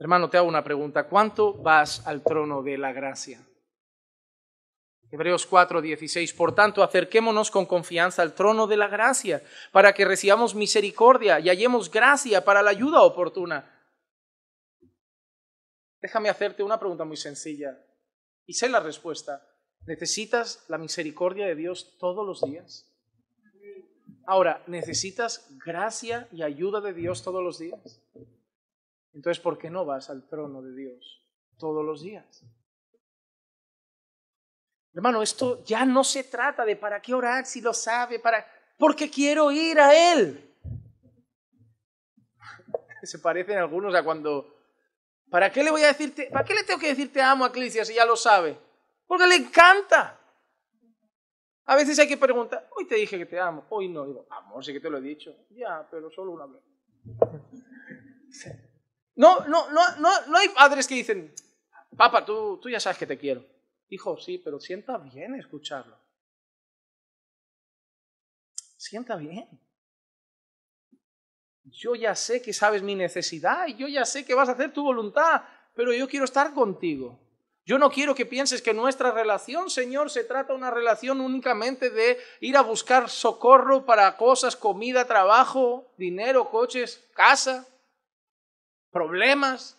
Hermano, te hago una pregunta. ¿Cuánto vas al trono de la gracia? Hebreos 4, Por tanto, acerquémonos con confianza al trono de la gracia, para que recibamos misericordia y hallemos gracia para la ayuda oportuna. Déjame hacerte una pregunta muy sencilla y sé la respuesta. ¿Necesitas la misericordia de Dios todos los días? Ahora, ¿necesitas gracia y ayuda de Dios todos los días? Entonces, ¿por qué no vas al trono de Dios todos los días? Hermano, esto ya no se trata de para qué orar si lo sabe, para porque quiero ir a él. se parecen algunos a cuando ¿Para qué le voy a decirte? ¿Para qué le tengo que decirte amo a Clicia si ya lo sabe? Porque le encanta. A veces hay que preguntar, hoy te dije que te amo, hoy no. Digo, amor, sí que te lo he dicho. Ya, pero solo una vez. No, no, no, no, no hay padres que dicen, Papa, tú, tú ya sabes que te quiero. Hijo, sí, pero sienta bien escucharlo. Sienta bien. Yo ya sé que sabes mi necesidad y yo ya sé que vas a hacer tu voluntad, pero yo quiero estar contigo. Yo no quiero que pienses que nuestra relación, Señor, se trata una relación únicamente de ir a buscar socorro para cosas, comida, trabajo, dinero, coches, casa problemas.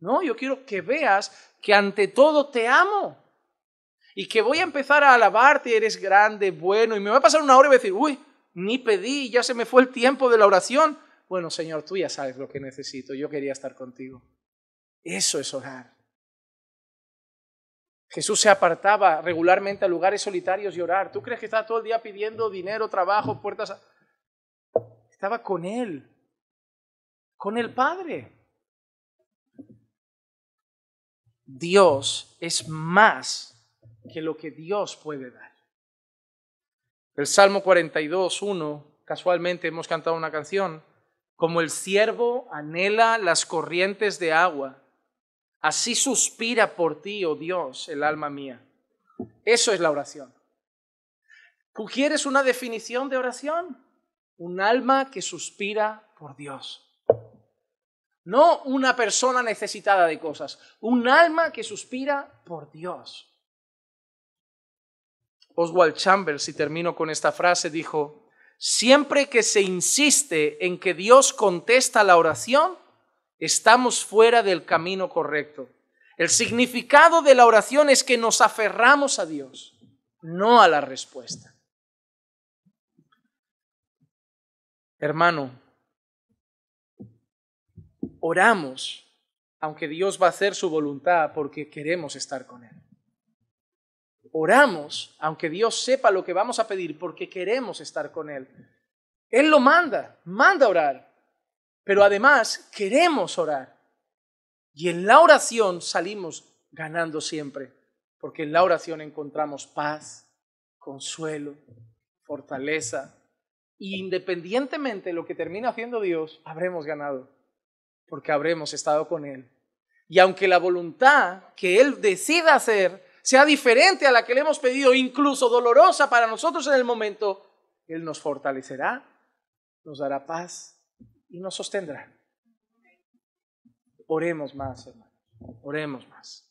No, yo quiero que veas que ante todo te amo. Y que voy a empezar a alabarte, eres grande, bueno. Y me va a pasar una hora y voy a decir, uy, ni pedí, ya se me fue el tiempo de la oración. Bueno, Señor, tú ya sabes lo que necesito, yo quería estar contigo. Eso es orar. Jesús se apartaba regularmente a lugares solitarios y orar. ¿Tú crees que estaba todo el día pidiendo dinero, trabajo, puertas? Estaba con Él, con el Padre. Dios es más que lo que Dios puede dar. El Salmo 42, 1, casualmente hemos cantado una canción, como el siervo anhela las corrientes de agua, así suspira por ti, oh Dios, el alma mía. Eso es la oración. ¿Tú quieres una definición de oración? Un alma que suspira por Dios. No una persona necesitada de cosas, un alma que suspira por Dios. Oswald Chambers, y termino con esta frase, dijo, siempre que se insiste en que Dios contesta la oración, estamos fuera del camino correcto. El significado de la oración es que nos aferramos a Dios, no a la respuesta. Hermano, oramos, aunque Dios va a hacer su voluntad porque queremos estar con Él. Oramos, aunque Dios sepa lo que vamos a pedir porque queremos estar con Él. Él lo manda, manda a orar, pero además queremos orar. Y en la oración salimos ganando siempre, porque en la oración encontramos paz, consuelo, fortaleza, y independientemente de lo que termina haciendo Dios, habremos ganado porque habremos estado con Él. Y aunque la voluntad que Él decida hacer sea diferente a la que le hemos pedido, incluso dolorosa para nosotros en el momento, Él nos fortalecerá, nos dará paz y nos sostendrá. Oremos más, hermanos. Oremos más.